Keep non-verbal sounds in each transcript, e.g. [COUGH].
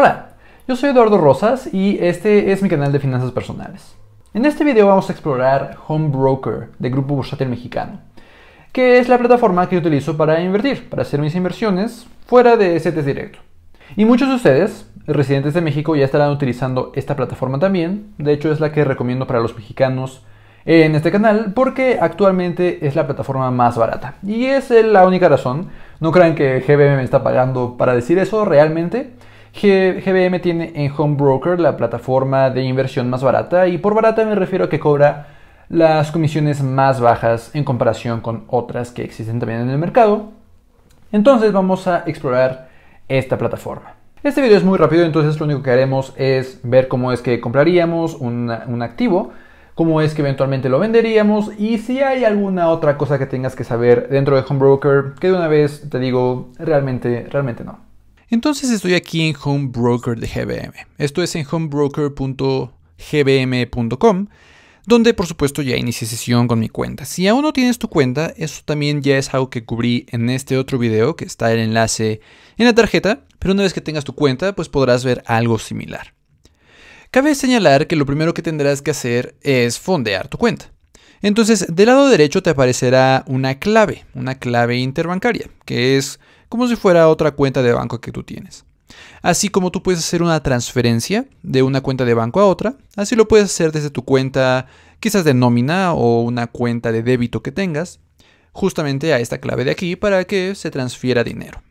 Hola, yo soy Eduardo Rosas y este es mi canal de finanzas personales. En este video vamos a explorar Home Broker de Grupo Bursátil Mexicano, que es la plataforma que utilizo para invertir, para hacer mis inversiones fuera de CETES Directo. Y muchos de ustedes, residentes de México, ya estarán utilizando esta plataforma también. De hecho, es la que recomiendo para los mexicanos en este canal porque actualmente es la plataforma más barata. Y es la única razón. No crean que GBM me está pagando para decir eso realmente. GBM tiene en Home Broker la plataforma de inversión más barata y por barata me refiero a que cobra las comisiones más bajas en comparación con otras que existen también en el mercado. Entonces vamos a explorar esta plataforma. Este video es muy rápido, entonces lo único que haremos es ver cómo es que compraríamos un, activo, cómo es que eventualmente lo venderíamos y si hay alguna otra cosa que tengas que saber dentro de Home Broker, que de una vez te digo, realmente, realmente no. Entonces estoy aquí en Home Broker de GBM. Esto es en homebroker.gbm.com, donde por supuesto ya inicié sesión con mi cuenta. Si aún no tienes tu cuenta, eso también ya es algo que cubrí en este otro video, que está el enlace en la tarjeta, pero una vez que tengas tu cuenta, pues podrás ver algo similar. Cabe señalar que lo primero que tendrás que hacer es fondear tu cuenta. Entonces, del lado derecho te aparecerá una clave, una clave interbancaria, que es como si fuera otra cuenta de banco que tú tienes. Así como tú puedes hacer una transferencia de una cuenta de banco a otra, así lo puedes hacer desde tu cuenta quizás de nómina o una cuenta de débito que tengas, justamente a esta clave de aquí para que se transfiera dinero.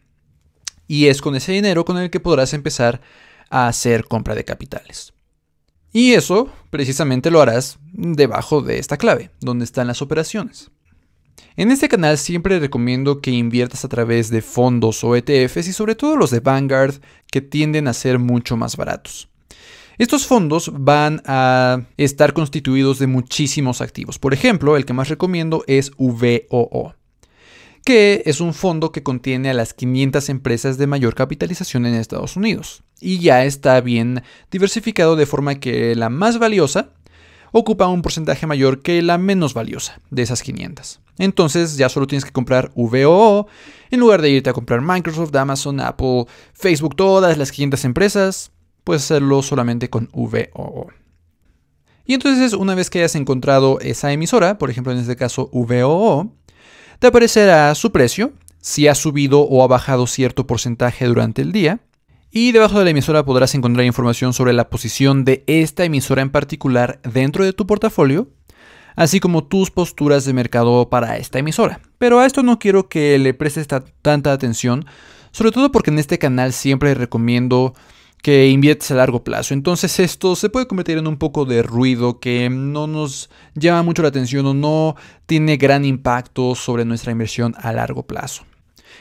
Y es con ese dinero con el que podrás empezar a hacer compra de capitales. Y eso precisamente lo harás debajo de esta clave, donde están las operaciones. En este canal siempre recomiendo que inviertas a través de fondos o ETFs y sobre todo los de Vanguard que tienden a ser mucho más baratos. Estos fondos van a estar constituidos de muchísimos activos. Por ejemplo, el que más recomiendo es VOO, que es un fondo que contiene a las 500 empresas de mayor capitalización en Estados Unidos. Y ya está bien diversificado de forma que la más valiosa ocupa un porcentaje mayor que la menos valiosa de esas 500. Entonces ya solo tienes que comprar VOO en lugar de irte a comprar Microsoft, Amazon, Apple, Facebook, todas las 500 empresas. Puedes hacerlo solamente con VOO. Y entonces una vez que hayas encontrado esa emisora, por ejemplo en este caso VOO, te aparecerá su precio, si ha subido o ha bajado cierto porcentaje durante el día, y debajo de la emisora podrás encontrar información sobre la posición de esta emisora en particular dentro de tu portafolio, así como tus posturas de mercado para esta emisora. Pero a esto no quiero que le prestes tanta atención, sobre todo porque en este canal siempre recomiendo que inviertes a largo plazo. Entonces esto se puede convertir en un poco de ruido que no nos llama mucho la atención o no tiene gran impacto sobre nuestra inversión a largo plazo.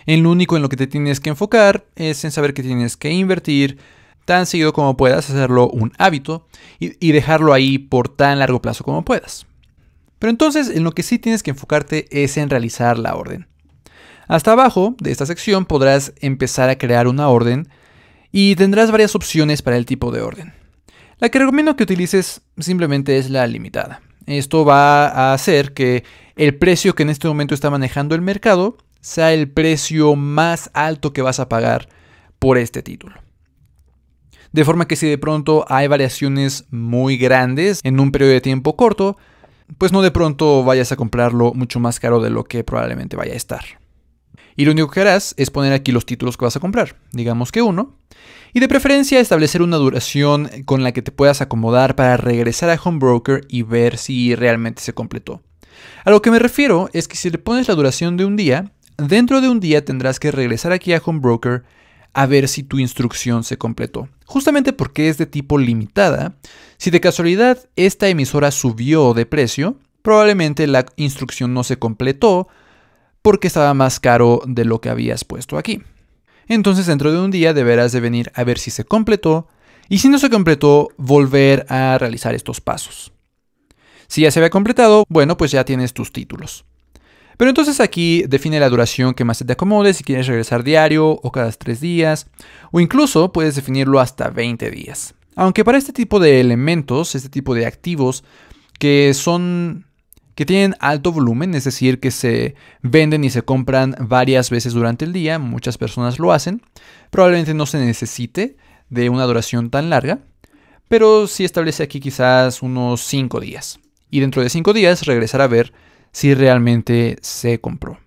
En lo único en lo que te tienes que enfocar es en saber que tienes que invertir tan seguido como puedas, hacerlo un hábito y, y dejarlo ahí por tan largo plazo como puedas. Pero entonces en lo que sí tienes que enfocarte es en realizar la orden. Hasta abajo de esta sección podrás empezar a crear una orden y tendrás varias opciones para el tipo de orden. La que recomiendo que utilices simplemente es la limitada. Esto va a hacer que el precio que en este momento está manejando el mercado sea el precio más alto que vas a pagar por este título. De forma que si de pronto hay variaciones muy grandes en un periodo de tiempo corto, pues no de pronto vayas a comprarlo mucho más caro de lo que probablemente vaya a estar. Y lo único que harás es poner aquí los títulos que vas a comprar, digamos que uno, y de preferencia establecer una duración con la que te puedas acomodar para regresar a Home Broker y ver si realmente se completó. A lo que me refiero es que si le pones la duración de un día, Dentro de un día tendrás que regresar aquí a Home Broker a ver si tu instrucción se completó. Justamente porque es de tipo limitada, si de casualidad esta emisora subió de precio, probablemente la instrucción no se completó porque estaba más caro de lo que habías puesto aquí. Entonces dentro de un día deberás de venir a ver si se completó y si no se completó, volver a realizar estos pasos. Si ya se había completado, bueno, pues ya tienes tus títulos. Pero entonces aquí define la duración que más se te acomode, si quieres regresar diario o cada tres días, o incluso puedes definirlo hasta 20 días. Aunque para este tipo de elementos, este tipo de activos que son que tienen alto volumen, es decir, que se venden y se compran varias veces durante el día, muchas personas lo hacen, probablemente no se necesite de una duración tan larga, pero sí establece aquí quizás unos 5 días. Y dentro de 5 días regresar a ver si realmente se compró.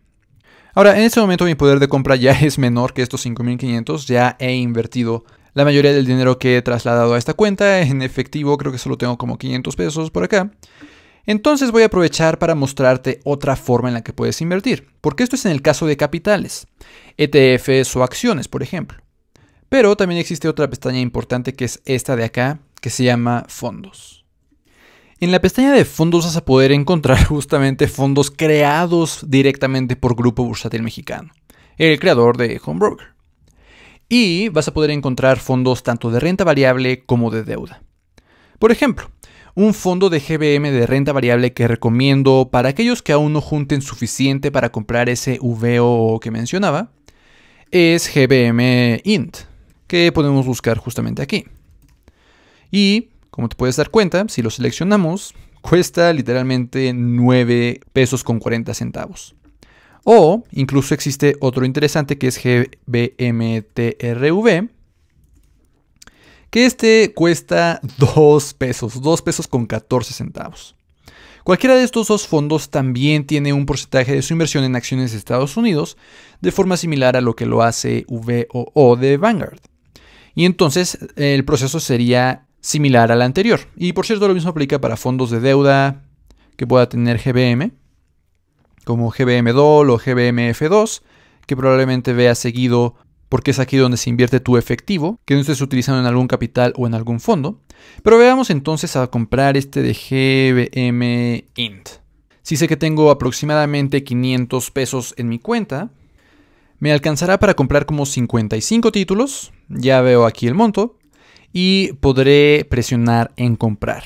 Ahora, en este momento mi poder de compra ya [LAUGHS] es menor que estos 5.500, ya he invertido la mayoría del dinero que he trasladado a esta cuenta, en efectivo creo que solo tengo como 500 pesos por acá. Entonces voy a aprovechar para mostrarte otra forma en la que puedes invertir, porque esto es en el caso de capitales, ETFs o acciones, por ejemplo. Pero también existe otra pestaña importante que es esta de acá, que se llama fondos. En la pestaña de fondos vas a poder encontrar [LAUGHS] justamente fondos creados directamente por Grupo Bursátil Mexicano, el creador de Homebroker. Y vas a poder encontrar fondos tanto de renta variable como de deuda. Por ejemplo, un fondo de GBM de renta variable que recomiendo para aquellos que aún no junten suficiente para comprar ese VO que mencionaba es GBM Int, que podemos buscar justamente aquí. Y como te puedes dar cuenta, si lo seleccionamos, cuesta literalmente 9 pesos con 40 centavos. O incluso existe otro interesante que es GBMTRV, que este cuesta 2 pesos, 2 pesos con 14 centavos. Cualquiera de estos dos fondos también tiene un porcentaje de su inversión en acciones de Estados Unidos, de forma similar a lo que lo hace VOO de Vanguard. Y entonces el proceso sería similar a la anterior. Y por cierto, lo mismo aplica para fondos de deuda que pueda tener GBM, como gbm Doll o GBMF2, que probablemente vea seguido porque es aquí donde se invierte tu efectivo, que no estés utilizando en algún capital o en algún fondo. Pero veamos entonces a comprar este de GBM Int. Si sé que tengo aproximadamente 500 pesos en mi cuenta, me alcanzará para comprar como 55 títulos, ya veo aquí el monto, y podré presionar en comprar.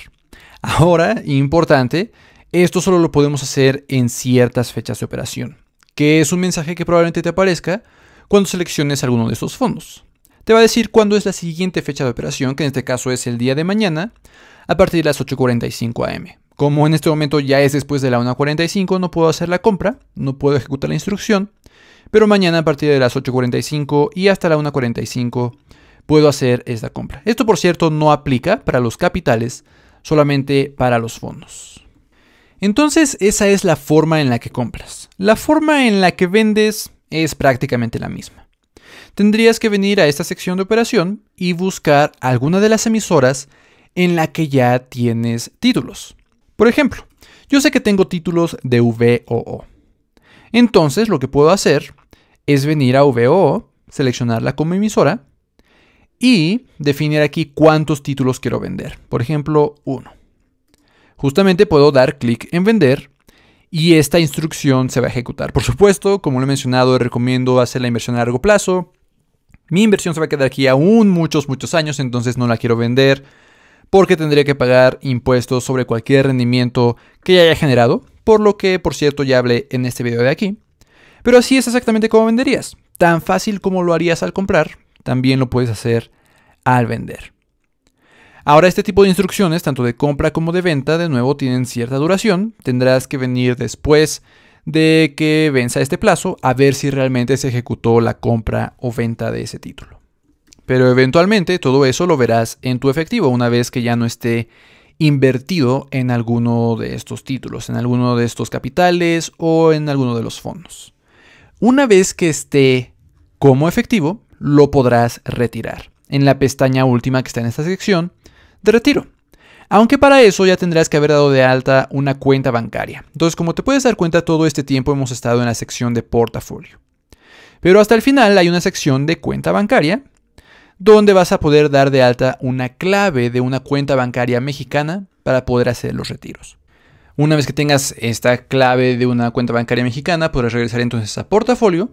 Ahora, importante, esto solo lo podemos hacer en ciertas fechas de operación, que es un mensaje que probablemente te aparezca cuando selecciones alguno de estos fondos. Te va a decir cuándo es la siguiente fecha de operación, que en este caso es el día de mañana, a partir de las 8.45 am. Como en este momento ya es después de la 1.45, no puedo hacer la compra, no puedo ejecutar la instrucción, pero mañana a partir de las 8.45 y hasta la 1.45 puedo hacer esta compra. Esto, por cierto, no aplica para los capitales, solamente para los fondos. Entonces, esa es la forma en la que compras. La forma en la que vendes es prácticamente la misma. Tendrías que venir a esta sección de operación y buscar alguna de las emisoras en la que ya tienes títulos. Por ejemplo, yo sé que tengo títulos de VOO. Entonces, lo que puedo hacer es venir a VOO, seleccionarla como emisora y definir aquí cuántos títulos quiero vender. Por ejemplo, uno. Justamente puedo dar clic en vender y esta instrucción se va a ejecutar. Por supuesto, como lo he mencionado, recomiendo hacer la inversión a largo plazo. Mi inversión se va a quedar aquí aún muchos, muchos años, entonces no la quiero vender porque tendría que pagar impuestos sobre cualquier rendimiento que haya generado, por lo que, por cierto, ya hablé en este video de aquí. Pero así es exactamente como venderías, tan fácil como lo harías al comprar, también lo puedes hacer al vender. Ahora este tipo de instrucciones, tanto de compra como de venta, de nuevo tienen cierta duración. Tendrás que venir después de que venza este plazo a ver si realmente se ejecutó la compra o venta de ese título. Pero eventualmente todo eso lo verás en tu efectivo una vez que ya no esté invertido en alguno de estos títulos, en alguno de estos capitales o en alguno de los fondos. Una vez que esté como efectivo, lo podrás retirar en la pestaña última que está en esta sección de retiro. Aunque para eso ya tendrás que haber dado de alta una cuenta bancaria. Entonces, como te puedes dar cuenta, todo este tiempo hemos estado en la sección de portafolio. Pero hasta el final hay una sección de cuenta bancaria donde vas a poder dar de alta una clave de una cuenta bancaria mexicana para poder hacer los retiros. Una vez que tengas esta clave de una cuenta bancaria mexicana, podrás regresar entonces a portafolio,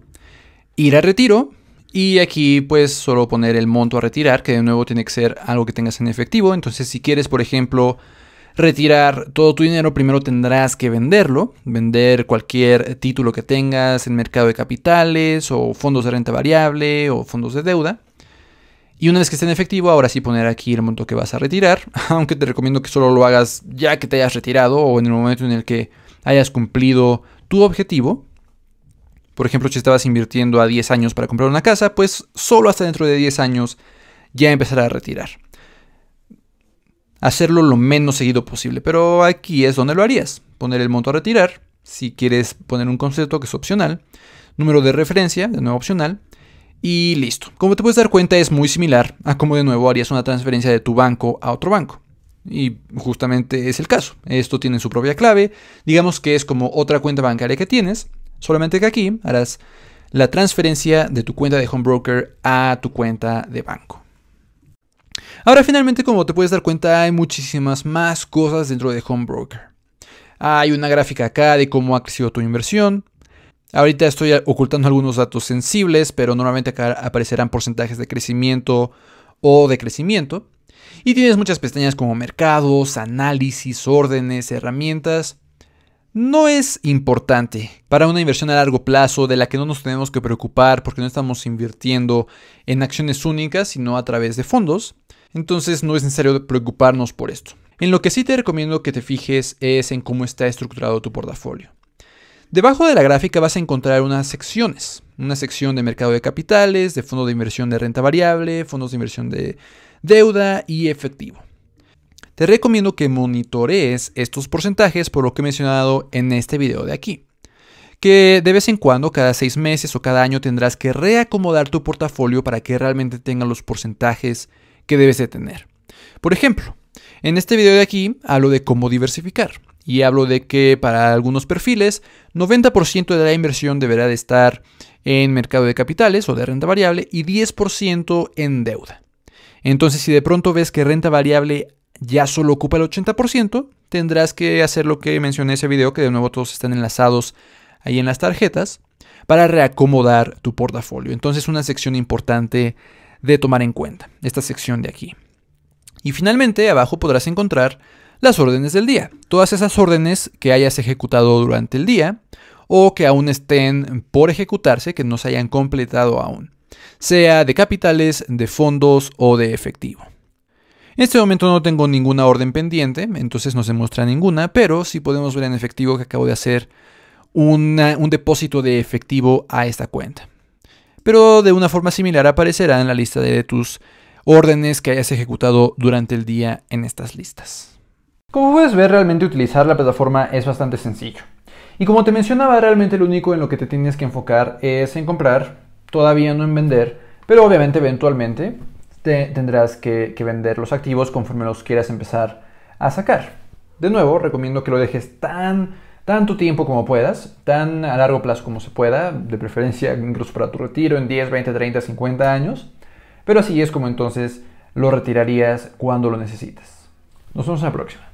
ir a retiro y aquí pues solo poner el monto a retirar, que de nuevo tiene que ser algo que tengas en efectivo. Entonces si quieres, por ejemplo, retirar todo tu dinero, primero tendrás que venderlo, vender cualquier título que tengas en mercado de capitales o fondos de renta variable o fondos de deuda. Y una vez que esté en efectivo, ahora sí poner aquí el monto que vas a retirar, [LAUGHS] aunque te recomiendo que solo lo hagas ya que te hayas retirado o en el momento en el que hayas cumplido tu objetivo. Por ejemplo, si estabas invirtiendo a 10 años para comprar una casa, pues solo hasta dentro de 10 años ya empezará a retirar. Hacerlo lo menos seguido posible, pero aquí es donde lo harías. Poner el monto a retirar, si quieres poner un concepto que es opcional, número de referencia, de nuevo opcional, y listo. Como te puedes dar cuenta es muy similar a cómo de nuevo harías una transferencia de tu banco a otro banco. Y justamente es el caso. Esto tiene su propia clave. Digamos que es como otra cuenta bancaria que tienes. Solamente que aquí harás la transferencia de tu cuenta de home broker a tu cuenta de banco. Ahora finalmente, como te puedes dar cuenta, hay muchísimas más cosas dentro de home broker. Hay una gráfica acá de cómo ha crecido tu inversión. Ahorita estoy ocultando algunos datos sensibles, pero normalmente acá aparecerán porcentajes de crecimiento o de crecimiento. Y tienes muchas pestañas como mercados, análisis, órdenes, herramientas no es importante para una inversión a largo plazo de la que no nos tenemos que preocupar porque no estamos invirtiendo en acciones únicas, sino a través de fondos. Entonces no es necesario preocuparnos por esto. En lo que sí te recomiendo que te fijes es en cómo está estructurado tu portafolio. Debajo de la gráfica vas a encontrar unas secciones. Una sección de mercado de capitales, de fondo de inversión de renta variable, fondos de inversión de deuda y efectivo te recomiendo que monitorees estos porcentajes por lo que he mencionado en este video de aquí. Que de vez en cuando, cada seis meses o cada año, tendrás que reacomodar tu portafolio para que realmente tenga los porcentajes que debes de tener. Por ejemplo, en este video de aquí hablo de cómo diversificar y hablo de que para algunos perfiles 90% de la inversión deberá de estar en mercado de capitales o de renta variable y 10% en deuda. Entonces si de pronto ves que renta variable ya solo ocupa el 80%, tendrás que hacer lo que mencioné en ese video, que de nuevo todos están enlazados ahí en las tarjetas, para reacomodar tu portafolio. Entonces una sección importante de tomar en cuenta, esta sección de aquí. Y finalmente abajo podrás encontrar las órdenes del día, todas esas órdenes que hayas ejecutado durante el día o que aún estén por ejecutarse, que no se hayan completado aún, sea de capitales, de fondos o de efectivo. En este momento no tengo ninguna orden pendiente, entonces no se muestra ninguna, pero sí podemos ver en efectivo que acabo de hacer un depósito de efectivo a esta cuenta. Pero de una forma similar aparecerá en la lista de tus órdenes que hayas ejecutado durante el día en estas listas. Como puedes ver, realmente utilizar la plataforma es bastante sencillo. Y como te mencionaba, realmente lo único en lo que te tienes que enfocar es en comprar, todavía no en vender, pero obviamente eventualmente tendrás que, vender los activos conforme los quieras empezar a sacar. De nuevo, recomiendo que lo dejes tan tanto tiempo como puedas, tan a largo plazo como se pueda, de preferencia incluso para tu retiro en 10, 20, 30, 50 años, pero así es como entonces lo retirarías cuando lo necesites. Nos vemos en la próxima.